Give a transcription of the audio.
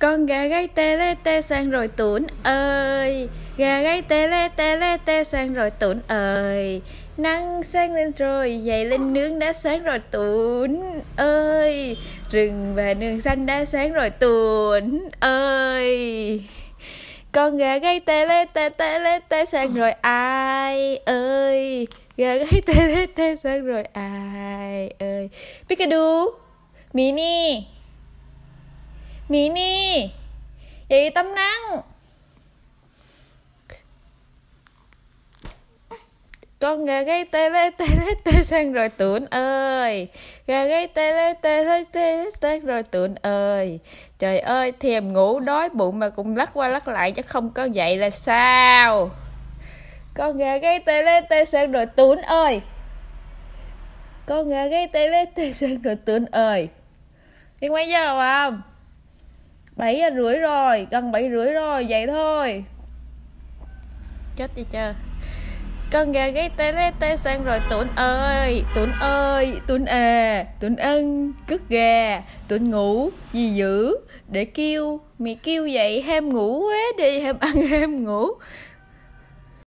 con gà gáy tê lê tê sang rồi tuấn ơi gà gáy tê lê tê lê tê sang rồi tuấn ơi nắng sáng lên rồi dậy lên nướng đã sáng rồi tuấn ơi rừng và nương xanh đã sáng rồi tuấn ơi con gà gáy tê lê tê tê lê tê sang rồi ai ơi gà gáy tê lê tê sang rồi ai ơi Pikachu Mini Mini Chị Tâm Năng Con gà gây tê lê tê lê tê sang rồi tụn ơi Gà gây tê lê tê lê tê lê rồi tụn ơi Trời ơi thèm ngủ đói bụng mà cũng lắc qua lắc lại chứ không có dậy là sao Con gà gây tê lê tê sang rồi tụn ơi Con gà gây tê lê tê sang rồi tụn ơi đi mấy giờ không? bảy rưỡi rồi gần bảy rưỡi rồi vậy thôi chết đi chưa con gà gáy tê lê tê sang rồi tụn ơi tụn ơi tụn à tụn ăn cứt gà tụn ngủ gì dữ để kêu mày kêu vậy ham ngủ quá đi ham ăn ham ngủ